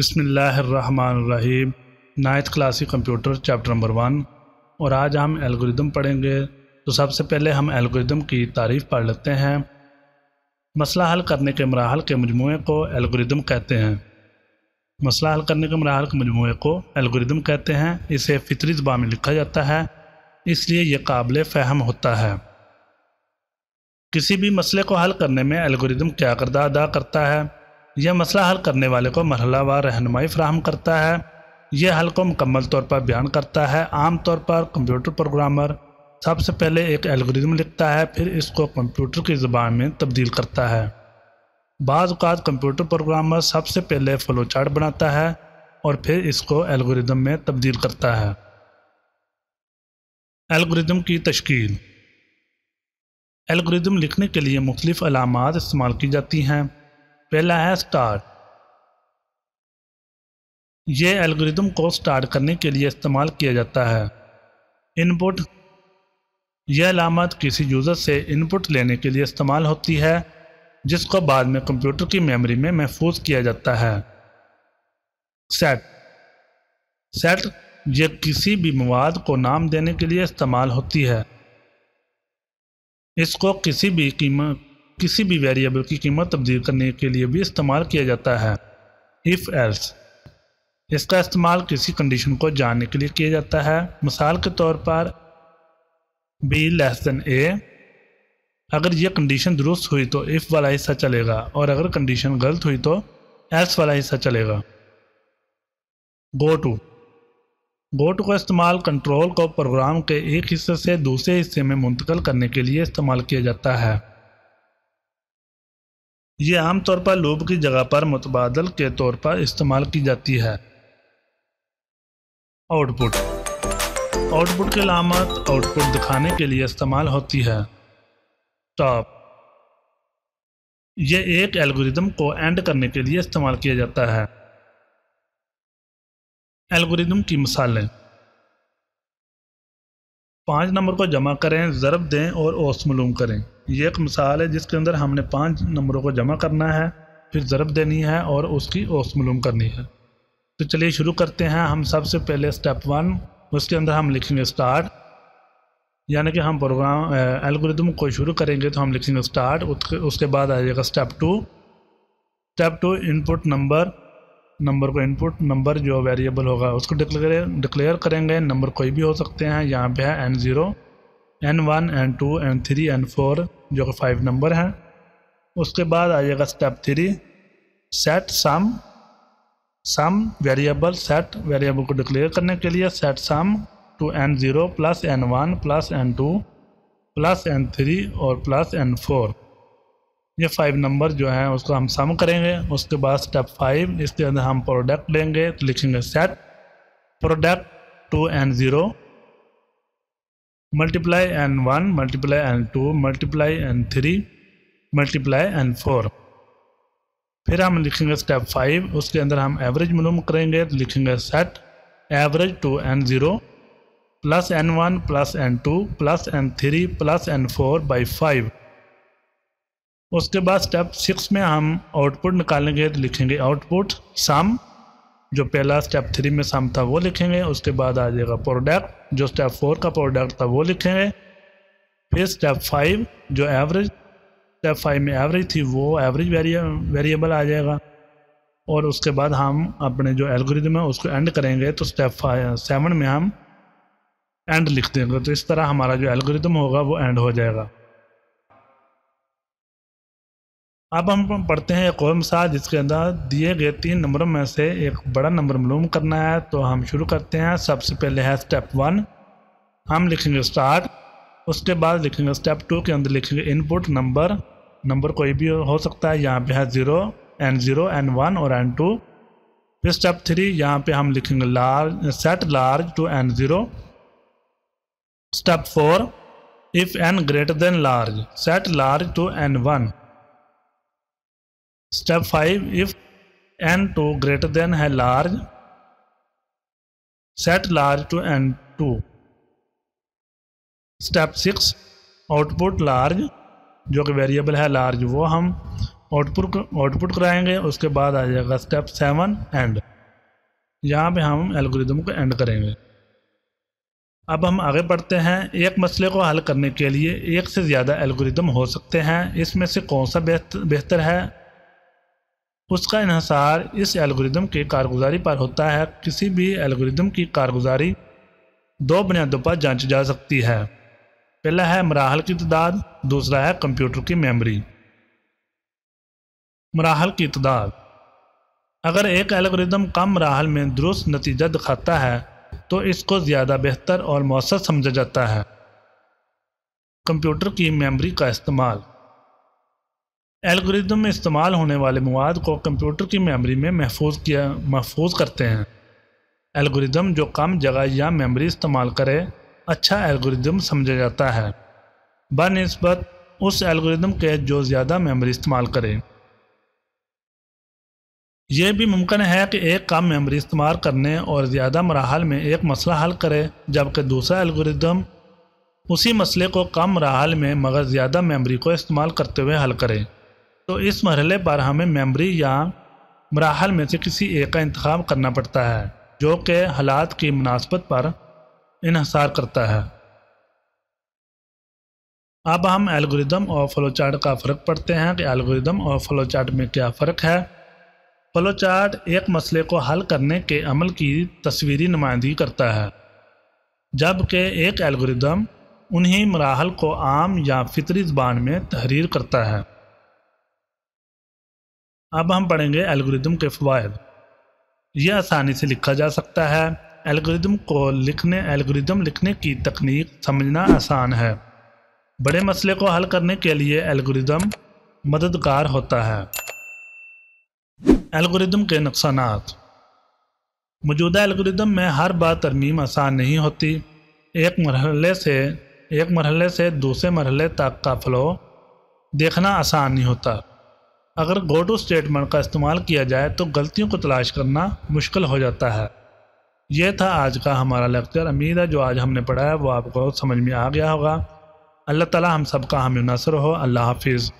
बसमीम नाइन्थ क्लासी computer chapter number one और आज हम एल्गोरिदम पढ़ेंगे तो सबसे पहले हम एल्गोरिदम की तारीफ़ पढ़ लेते हैं मसला हल करने के मराहल के मजमू को एल्गोरिदम कहते हैं मसला हल करने के मराहल के मजमू को एल्गोरिदम कहते हैं इसे फितरी जबा में लिखा जाता है इसलिए यह काबिल फहम होता है किसी भी मसले को हल करने में एल्गोरिदम क्या करदा अदा करता है यह मसला हल करने वाले को व रहनुमाई फ्राहम करता है यह हल को मुकम्मल तौर पर बयान करता है आम तौर पर कंप्यूटर प्रोग्रामर सबसे पहले एक एल्गोरिज्म लिखता है फिर इसको कंप्यूटर की ज़बान में तब्दील करता है बाज़ात कंप्यूटर प्रोग्रामर सबसे पहले फ्लो चार्ट बनाता है और फिर इसको एल्गोरिदम में तब्दील करता है एल्गोरिदम की तश्कील एल्गोरिदम लिखने के लिए मुख्तलिफ़ अलामत इस्तेमाल की जाती हैं पहला है स्टार्ट ये एल्गोरिथम को स्टार्ट करने के लिए इस्तेमाल किया जाता है इनपुट यह अलामत किसी यूज़र से इनपुट लेने के लिए इस्तेमाल होती है जिसको बाद में कंप्यूटर की मेमोरी में महफूज किया जाता है सेट सेट यह किसी भी मवाद को नाम देने के लिए इस्तेमाल होती है इसको किसी भी कीमत किसी भी वेरिएबल की कीमत तब्दील करने के लिए भी इस्तेमाल किया जाता है इफ़ एल्स इसका इस्तेमाल किसी कंडीशन को जानने के लिए किया जाता है मिसाल के तौर पर बी लेस देन ए अगर यह कंडीशन दुरुस्त हुई तो इफ़ वाला हिस्सा चलेगा और अगर कंडीशन गलत हुई तो एल्स वाला हिस्सा चलेगा गो टू गो टू का इस्तेमाल कंट्रोल को प्रोग्राम के एक हिस्से से दूसरे हिस्से में मुंतकल करने के लिए इस्तेमाल किया जाता है ये आमतौर पर लोभ की जगह पर मुतबादल के तौर पर इस्तेमाल की जाती है आउटपुट आउटपुट की लामत आउटपुट दिखाने के लिए इस्तेमाल होती है टॉप यह एक एल्गोरिदम को एंड करने के लिए इस्तेमाल किया जाता है एल्गोरिदम की मिसालें पाँच नंबर को जमा करें ज़रब दें और मलूम करें ये एक मिसाल है जिसके अंदर हमने पाँच नंबरों को जमा करना है फिर ज़रब देनी है और उसकी मलूम करनी है तो चलिए शुरू करते हैं हम सबसे पहले स्टेप वन उसके अंदर हम लिखेंगे स्टार्ट यानी कि हम प्रोग्राम एल्गोरिथम को शुरू करेंगे तो हम लिखेंगे स्टार्ट उसके बाद आ जाएगा step two step two input number number को इनपुट नंबर जो वेरिएबल होगा उसको डिक्लेयर डिक्लेयर करेंगे नंबर कोई भी हो सकते हैं यहाँ पे है N zero N one N two N three N four जो कि फाइव नंबर हैं उसके बाद आ जाएगा step three set sum sum variable set variable को डिक्लेयर करने के लिए set sum to N zero plus N one plus N two plus N three और प्लस एन फोर ये फाइव नंबर जो हैं उसको हम सम करेंगे उसके बाद स्टेप फाइव इसके अंदर हम प्रोडक्ट लेंगे तो लिखेंगे set product to N zero multiply N one multiply N two multiply N three multiply N four फिर हम लिखेंगे स्टेप फाइव उसके अंदर हम एवरेज मलूम करेंगे तो लिखेंगे set average to N zero plus N one plus N two plus N three plus N four by five उसके बाद स्टेप सिक्स में हम आउटपुट निकालेंगे तो लिखेंगे आउटपुट सम जो पहला स्टेप थ्री में सम था वो लिखेंगे उसके बाद आ जाएगा प्रोडक्ट जो स्टेप फोर का प्रोडक्ट था वो लिखेंगे फिर स्टेप फाइव जो एवरेज स्टेप फाइव में एवरेज थी वो एवरेज वेरिएबल आ जाएगा और उसके बाद हम अपने जो एल्गोरिथम है उसको एंड करेंगे तो स्टेप सेवन में हम एंड लिख देंगे तो इस तरह हमारा जो एल्गोरिथम होगा वो एंड हो जाएगा अब हम पढ़ते हैं एक और मिसाल जिसके अंदर दिए गए तीन नंबरों में से एक बड़ा नंबर मलूम करना है तो हम शुरू करते हैं सबसे पहले है स्टेप वन हम लिखेंगे स्टार्ट उसके बाद लिखेंगे स्टेप टू के अंदर लिखेंगे इनपुट नंबर नंबर कोई भी हो सकता है यहाँ पे है zero N zero N one और एन टू फिर स्टेप थ्री यहाँ पे हम लिखेंगे large set large to N zero step four if N greater than large set large to N one step five if N two greater than है large set large to N two step six output large जो कि variable है large वो हम output output कराएंगे उसके बाद आ जाएगा स्टेप सेवन एंड यहाँ पे हम एल्गोरिदम को एंड करेंगे अब हम आगे बढ़ते हैं एक मसले को हल करने के लिए एक से ज़्यादा एल्गोरिदम हो सकते हैं इसमें से कौन सा बेहतर है उसका इहसार इस एलगोरिदम की कारगुजारी पर होता है किसी भी एलगोरिदम की कारगुजारी दो बुनियादों पर जांची जा सकती है पहला है मराहल की तदाद दूसरा है कंप्यूटर की मेमोरी मराहल की तदाद अगर एक एलगोरिदम कम मराहल में दुरुस्त नतीजा दिखाता है तो इसको ज़्यादा बेहतर और मौसर समझा जाता है कंप्यूटर की मेमोरी का इस्तेमाल एलग्रिदम में इस्तेमाल होने वाले मवाद को कंप्यूटर की मेमोरी में महफूज किया महफूज करते हैं एल्गोरिदम जो कम जगह या मेमोरी इस्तेमाल करे अच्छा एल्गोरिदम समझा जाता है बनस्बत उस एल्गोरिदम के जो ज़्यादा मेमोरी इस्तेमाल करे यह भी मुमकिन है कि एक कम मेमोरी इस्तेमाल करने और ज़्यादा मराहल में एक मसला हल करे जबकि दूसरा एल्गोरिदम उसी मसले को कम मराहल में मगर ज़्यादा मेमोरी को इस्तेमाल करते हुए हल करें तो इस मरहल पर हमें मेमरी या मराहल में से किसी एक का इंतखब करना पड़ता है जो कि हालात की मुनासबत पर इसार करता है अब हम एलगोरिदम और फ्लोचार्ट का फ़र्क पढ़ते हैं कि एलगोरिदम और फ्लोचार्ट में क्या फ़र्क है फ्लोचार्ट एक मसले को हल करने के अमल की तस्वीरी नुमाइंदगी करता है जबकि एक एलगोरिदम उन्हीं मराहल को आम या फितरी ज़बान में तहरीर करता है अब हम पढ़ेंगे एल्गोरिदम के फ़वाद यह आसानी से लिखा जा सकता है एल्गोरिदम को लिखने एल्गोरिदम लिखने की तकनीक समझना आसान है बड़े मसले को हल करने के लिए एल्गोरिदम मददगार होता है एल्गोरिदम के नुकसान मौजूदा एल्गोरिदम में हर बार तरमीम आसान नहीं होती एक मरहले से एक मरहले से दूसरे मरहले तक का फ़्लो देखना आसान नहीं होता अगर गो टू स्टेटमेंट का इस्तेमाल किया जाए तो गलतियों को तलाश करना मुश्किल हो जाता है यह था आज का हमारा लेक्चर उम्मीद है जो आज हमने पढ़ाया वो आपको समझ में आ गया होगा अल्लाह ताला हम सबका हम नसर हो अल्लाह हाफिज़